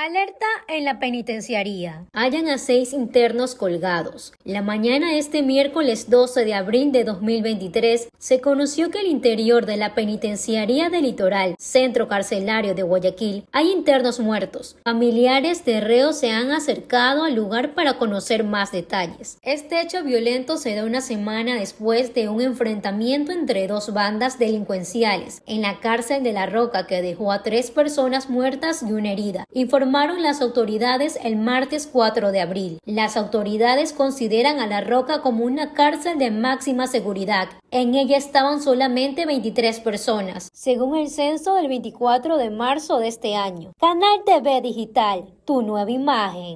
Alerta en la penitenciaría. Hayan a seis internos colgados. La mañana de este miércoles 12 de abril de 2023 se conoció que el interior de la penitenciaría del Litoral, centro carcelario de Guayaquil, hay internos muertos. Familiares de reos se han acercado al lugar para conocer más detalles. Este hecho violento se da una semana después de un enfrentamiento entre dos bandas delincuenciales en la cárcel de La Roca que dejó a tres personas muertas y una herida las autoridades el martes 4 de abril. Las autoridades consideran a La Roca como una cárcel de máxima seguridad. En ella estaban solamente 23 personas, según el censo del 24 de marzo de este año. Canal TV Digital, tu nueva imagen.